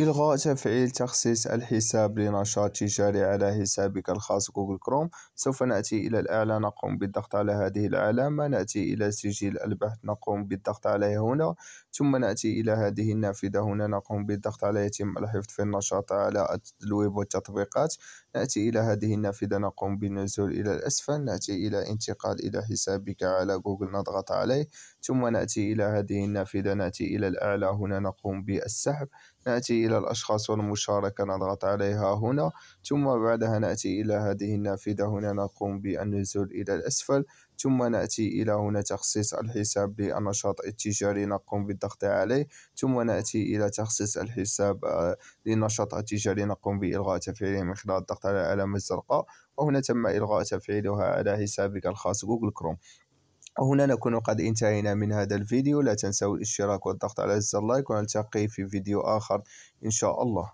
إلغاء تفعيل تخصيص الحساب لنشاط تجاري على حسابك الخاص جوجل كروم سوف نأتي إلى الأعلى نقوم بالضغط على هذه العلامة نأتي إلى سجل البحث نقوم بالضغط عليه هنا ثم نأتي إلى هذه النافذة هنا نقوم بالضغط على يتم الحفظ في النشاط على الويب والتطبيقات نأتي إلى هذه النافذة نقوم بالنزول إلى الأسفل نأتي إلى انتقال إلى حسابك على جوجل نضغط عليه ثم نأتي إلى هذه النافذة نأتي إلى الأعلى هنا نقوم بالسحب نأتي إلى الأشخاص والمشاركة نضغط عليها هنا ثم بعدها نأتي إلى هذه النافذة هنا نقوم بالنزول إلى الأسفل ثم نأتي إلى هنا تخصيص الحساب للنشاط التجاري نقوم بالضغط عليه ثم نأتي إلى تخصيص الحساب آه، للنشاط التجاري نقوم بإلغاء تفعيله من خلال الضغط على العلامة الزرقاء وهنا تم إلغاء تفعيلها على حسابك الخاص جوجل كروم هنا نكون قد انتهينا من هذا الفيديو لا تنسوا الاشتراك والضغط على زر اللايك ونلتقي في فيديو آخر إن شاء الله